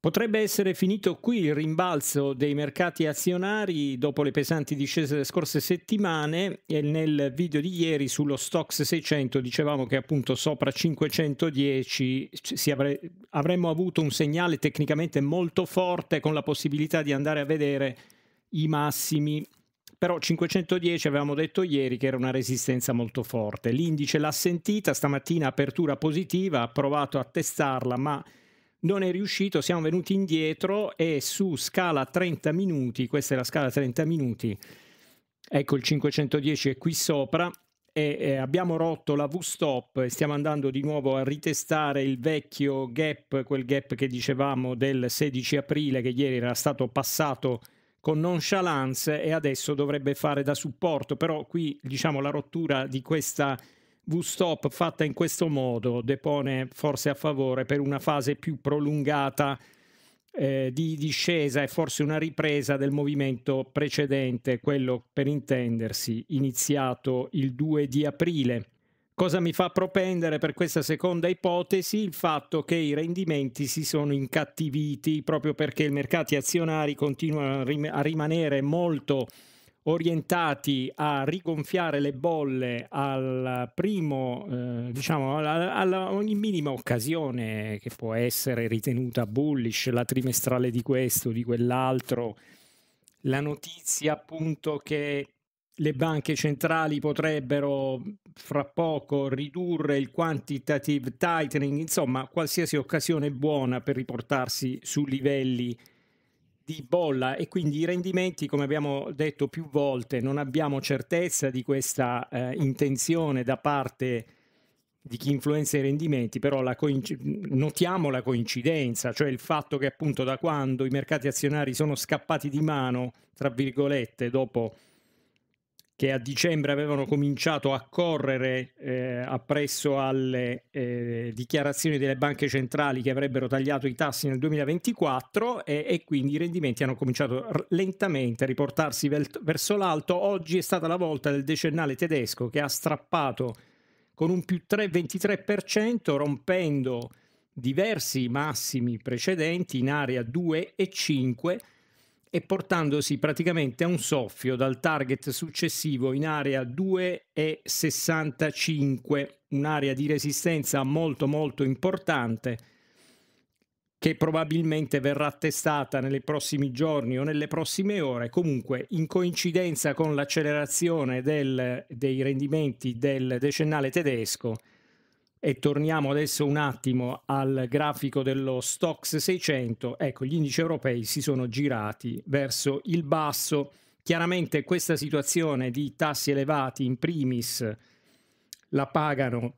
Potrebbe essere finito qui il rimbalzo dei mercati azionari dopo le pesanti discese delle scorse settimane e nel video di ieri sullo Stox 600 dicevamo che appunto sopra 510 avre- avremmo avuto un segnale tecnicamente molto forte con la possibilità di andare a vedere i massimi. Però 510 avevamo detto ieri che era una resistenza molto forte. L'indice l'ha sentita, stamattina apertura positiva, ha provato a testarla ma non è riuscito, siamo venuti indietro e su scala 30 minuti, questa è la scala 30 minuti, ecco il 510 è qui sopra, e, eh, abbiamo rotto la V-stop e stiamo andando di nuovo a ritestare il vecchio gap, quel gap che dicevamo del 16 aprile che ieri era stato passato con nonchalance e adesso dovrebbe fare da supporto, però qui diciamo la rottura di questa V-stop fatta in questo modo depone forse a favore per una fase più prolungata eh, di discesa e forse una ripresa del movimento precedente, quello per intendersi iniziato il 2 di aprile. Cosa mi fa propendere per questa seconda ipotesi? Il fatto che i rendimenti si sono incattiviti proprio perché i mercati azionari continuano a, rim- a rimanere molto orientati a rigonfiare le bolle al primo, eh, diciamo, alla, ogni minima occasione che può essere ritenuta bullish, la trimestrale di questo, di quell'altro, la notizia appunto che le banche centrali potrebbero fra poco ridurre il quantitative tightening, insomma, qualsiasi occasione buona per riportarsi su livelli di bolla e quindi i rendimenti, come abbiamo detto più volte, non abbiamo certezza di questa eh, intenzione da parte di chi influenza i rendimenti, però la notiamo la coincidenza, cioè il fatto che appunto da quando i mercati azionari sono scappati di mano, tra virgolette, dopo che a dicembre avevano cominciato a correre eh, appresso alle eh, dichiarazioni delle banche centrali che avrebbero tagliato i tassi nel 2024 e, e quindi i rendimenti hanno cominciato lentamente a riportarsi verso l'alto. Oggi è stata la volta del decennale tedesco che ha strappato con un più 3,23% rompendo diversi massimi precedenti in area 2 e 5 e portandosi praticamente a un soffio dal target successivo in area 2,65, un'area di resistenza molto molto importante che probabilmente verrà testata nei prossimi giorni o nelle prossime ore, comunque in coincidenza con l'accelerazione dei rendimenti del decennale tedesco e torniamo adesso un attimo al grafico dello Stox 600, ecco gli indici europei si sono girati verso il basso. Chiaramente questa situazione di tassi elevati in primis la pagano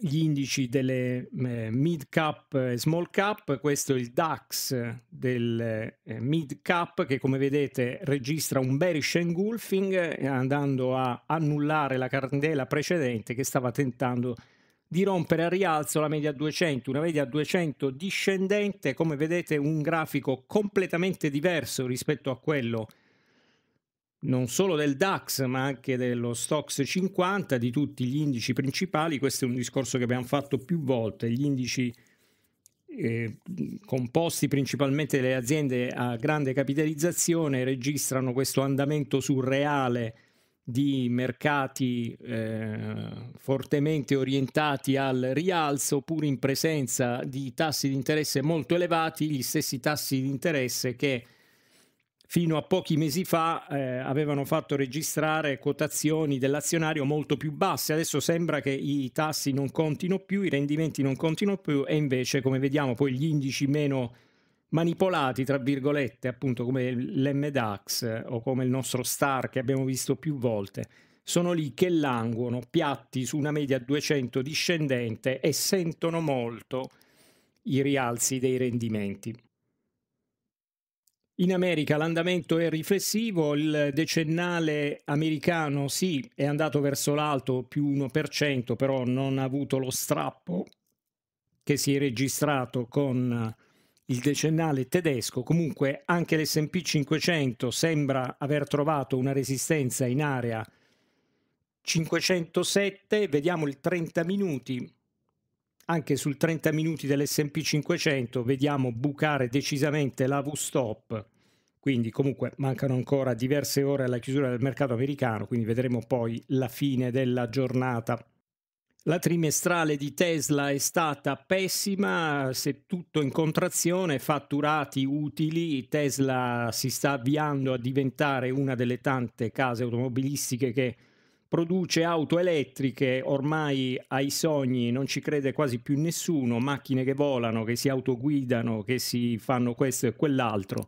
gli indici delle eh, mid cap e small cap, questo è il DAX del eh, mid cap che come vedete registra un bearish engulfing andando a annullare la candela precedente che stava tentando di di rompere a rialzo la media 200, una media 200 discendente, come vedete un grafico completamente diverso rispetto a quello non solo del DAX ma anche dello Stox 50, di tutti gli indici principali, questo è un discorso che abbiamo fatto più volte, gli indici eh, composti principalmente dalle aziende a grande capitalizzazione registrano questo andamento surreale di mercati eh, fortemente orientati al rialzo, pur in presenza di tassi di interesse molto elevati, gli stessi tassi di interesse che fino a pochi mesi fa eh, avevano fatto registrare quotazioni dell'azionario molto più basse. Adesso sembra che i tassi non contino più, i rendimenti non contino più e invece, come vediamo, poi gli indici meno manipolati, tra virgolette, appunto come l'MDAX eh, o come il nostro STAR che abbiamo visto più volte, sono lì che languono, piatti su una media 200 discendente e sentono molto i rialzi dei rendimenti. In America l'andamento è riflessivo, il decennale americano sì è andato verso l'alto più 1%, però non ha avuto lo strappo che si è registrato con eh, il decennale tedesco, comunque anche l'SP 500 sembra aver trovato una resistenza in area 507, vediamo il 30 minuti, anche sul 30 minuti dell'SP 500 vediamo bucare decisamente la V-stop, quindi comunque mancano ancora diverse ore alla chiusura del mercato americano, quindi vedremo poi la fine della giornata. La trimestrale di Tesla è stata pessima, se tutto in contrazione, fatturati utili, Tesla si sta avviando a diventare una delle tante case automobilistiche che produce auto elettriche, ormai ai sogni non ci crede quasi più nessuno, macchine che volano, che si autoguidano, che si fanno questo e quell'altro.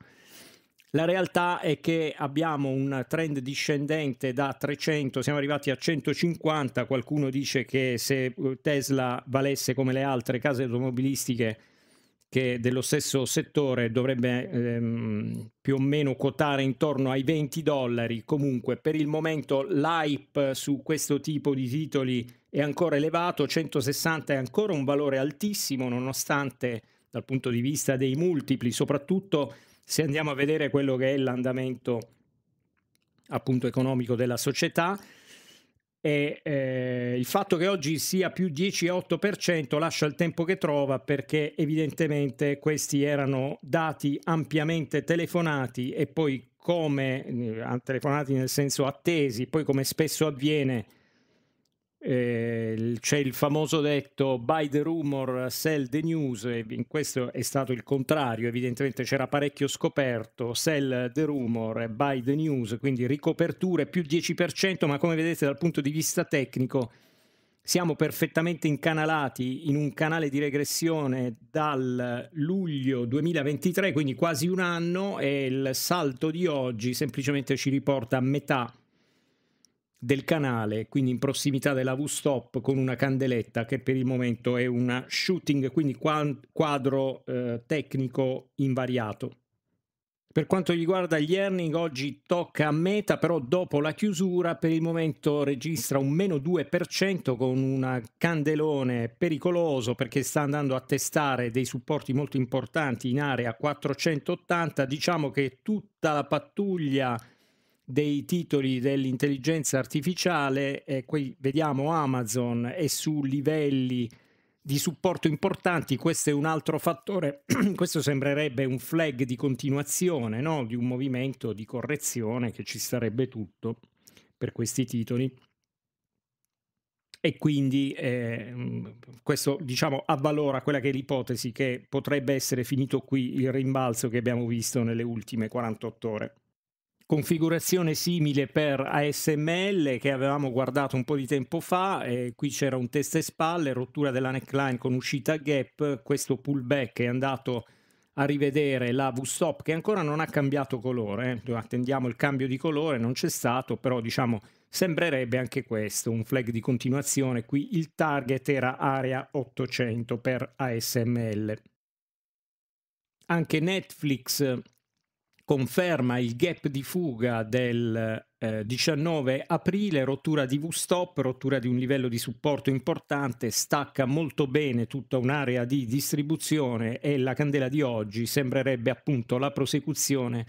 La realtà è che abbiamo un trend discendente da 300, siamo arrivati a 150, qualcuno dice che se uh, Tesla valesse come le altre case automobilistiche che dello stesso settore dovrebbe ehm, più o meno quotare intorno ai 20 dollari, comunque per il momento l'hype su questo tipo di titoli è ancora elevato, 160 è ancora un valore altissimo nonostante dal punto di vista dei multipli, soprattutto se andiamo a vedere quello che è l'andamento appunto economico della società, e eh, il fatto che oggi sia più 10,8% lascia il tempo che trova perché evidentemente questi erano dati ampiamente telefonati e poi come eh, telefonati nel senso attesi, poi come spesso avviene eh, c'è il famoso detto buy the rumor, sell the news, in questo è stato il contrario, evidentemente c'era parecchio scoperto, sell the rumor e buy the news, quindi ricoperture più 10%, ma come vedete dal punto di vista tecnico siamo perfettamente incanalati in un canale di regressione dal luglio 2023, quindi quasi un anno e il salto di oggi semplicemente ci riporta a metà del canale, quindi in prossimità della V-stop con una candeletta che per il momento è una shooting, quindi quadro eh, tecnico invariato. Per quanto riguarda gli earning, oggi tocca a meta, però dopo la chiusura per il momento registra un meno 2% con un candelone pericoloso perché sta andando a testare dei supporti molto importanti in area 480. Diciamo che tutta la pattuglia dei titoli dell'intelligenza artificiale, eh, qui vediamo Amazon è su livelli di supporto importanti, questo è un altro fattore, questo sembrerebbe un flag di continuazione, no? di un movimento di correzione che ci sarebbe tutto per questi titoli. E quindi eh, mm, questo diciamo avvalora quella che è l'ipotesi che potrebbe essere finito qui il rimbalzo che abbiamo visto nelle ultime 48 ore configurazione simile per ASML che avevamo guardato un po' di tempo fa, e qui c'era un testa e spalle, rottura della neckline con uscita gap, questo pullback è andato a rivedere la V-stop che ancora non ha cambiato colore, eh. attendiamo il cambio di colore, non c'è stato, però diciamo sembrerebbe anche questo un flag di continuazione, qui il target era area 800 per ASML. Anche Netflix conferma il gap di fuga del eh, 19 aprile, rottura di V-stop, rottura di un livello di supporto importante, stacca molto bene tutta un'area di distribuzione e la candela di oggi sembrerebbe appunto la prosecuzione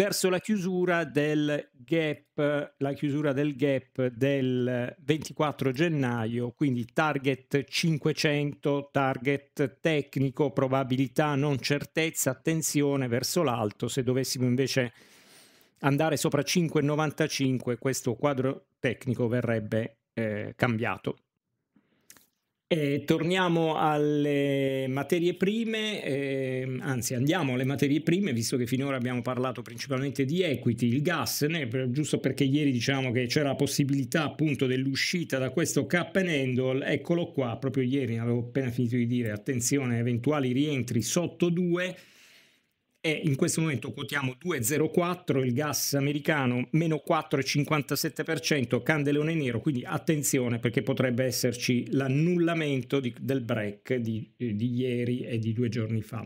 verso la chiusura del gap, la chiusura del gap del 24 gennaio, quindi target 500, target tecnico, probabilità, non certezza, attenzione verso l'alto, se dovessimo invece andare sopra 5,95 questo quadro tecnico verrebbe eh, cambiato. Eh, torniamo alle materie prime, eh, anzi andiamo alle materie prime, visto che finora abbiamo parlato principalmente di equity, il gas, né, giusto perché ieri diciamo che c'era la possibilità appunto dell'uscita da questo cap and handle, eccolo qua, proprio ieri avevo appena finito di dire, attenzione, eventuali rientri sotto 2 e in questo momento quotiamo 2,04 il gas americano, meno 4,57%, candelone nero, quindi attenzione perché potrebbe esserci l'annullamento di, del break di, di ieri e di due giorni fa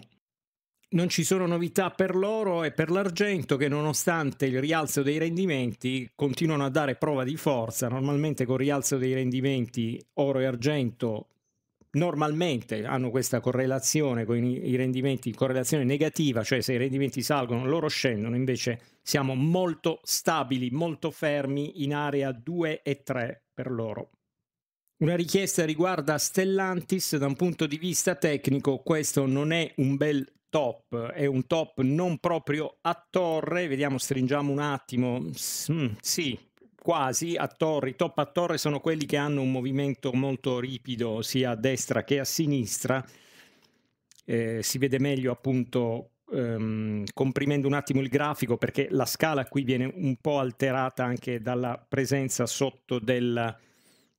non ci sono novità per l'oro e per l'argento che nonostante il rialzo dei rendimenti continuano a dare prova di forza. Normalmente con il rialzo dei rendimenti oro e argento normalmente hanno questa correlazione con i rendimenti, correlazione negativa, cioè se i rendimenti salgono loro scendono, invece siamo molto stabili, molto fermi in area 2 e 3 per loro. Una richiesta riguarda Stellantis, da un punto di vista tecnico questo non è un bel top, è un top non proprio a torre, vediamo, stringiamo un attimo, mm, sì, quasi a torri, top a torre sono quelli che hanno un movimento molto ripido sia a destra che a sinistra. Eh, si vede meglio appunto ehm, comprimendo un attimo il grafico perché la scala qui viene un po' alterata anche dalla presenza sotto del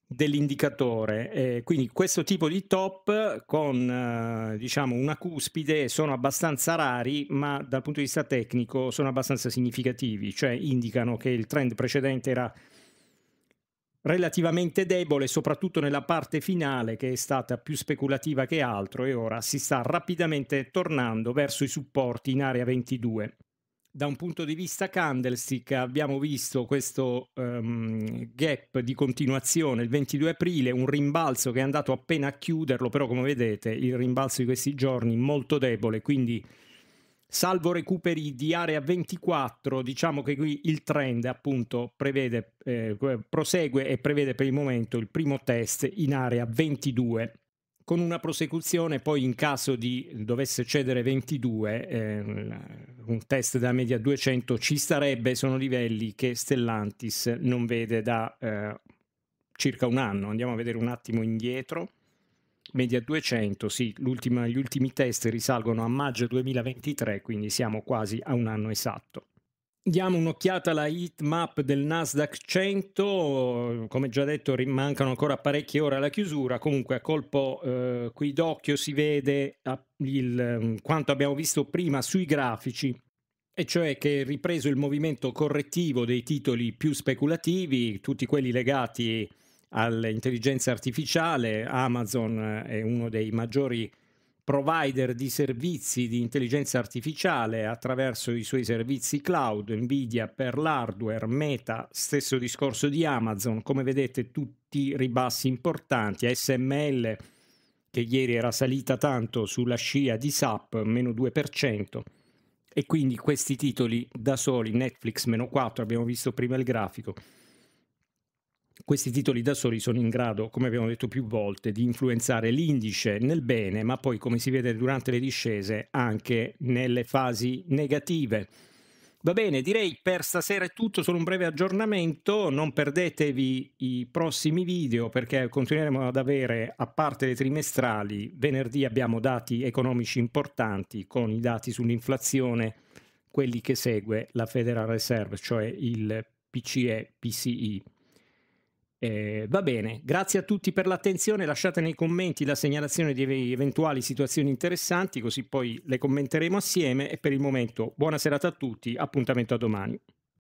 dell'indicatore. Eh, quindi questo tipo di top con eh, diciamo una cuspide sono abbastanza rari, ma dal punto di vista tecnico sono abbastanza significativi, cioè indicano che il trend precedente era relativamente debole, soprattutto nella parte finale che è stata più speculativa che altro e ora si sta rapidamente tornando verso i supporti in area 22 da un punto di vista candlestick abbiamo visto questo um, gap di continuazione il 22 aprile, un rimbalzo che è andato appena a chiuderlo, però come vedete il rimbalzo di questi giorni molto debole, quindi salvo recuperi di area 24, diciamo che qui il trend appunto prevede, eh, prosegue e prevede per il momento il primo test in area 22 con una prosecuzione poi in caso di dovesse cedere 22, eh, un test da media 200 ci starebbe, sono livelli che Stellantis non vede da eh, circa un anno. Andiamo a vedere un attimo indietro. Media 200, sì, gli ultimi test risalgono a maggio 2023, quindi siamo quasi a un anno esatto. Diamo un'occhiata alla heat map del Nasdaq 100, come già detto mancano ancora parecchie ore alla chiusura, comunque a colpo eh, qui d'occhio si vede ah, il, mm, quanto abbiamo visto prima sui grafici, e cioè che è ripreso il movimento correttivo dei titoli più speculativi, tutti quelli legati all'intelligenza artificiale, Amazon eh, è uno dei maggiori provider di servizi di intelligenza artificiale attraverso i suoi servizi cloud, Nvidia per l'hardware, Meta, stesso discorso di Amazon, come vedete tutti ribassi importanti, SML che ieri era salita tanto sulla scia di SAP, meno 2%, e quindi questi titoli da soli, Netflix meno 4, abbiamo visto prima il grafico, questi titoli da soli sono in grado, come abbiamo detto più volte, di influenzare l'indice nel bene, ma poi, come si vede durante le discese, anche nelle fasi negative. Va bene, direi per stasera è tutto, solo un breve aggiornamento, non perdetevi i prossimi video perché continueremo ad avere, a parte le trimestrali, venerdì abbiamo dati economici importanti con i dati sull'inflazione, quelli che segue la Federal Reserve, cioè il PCE, PCI. Eh, va bene, grazie a tutti per l'attenzione, lasciate nei commenti la segnalazione di eventuali situazioni interessanti, così poi le commenteremo assieme e per il momento buona serata a tutti, appuntamento a domani.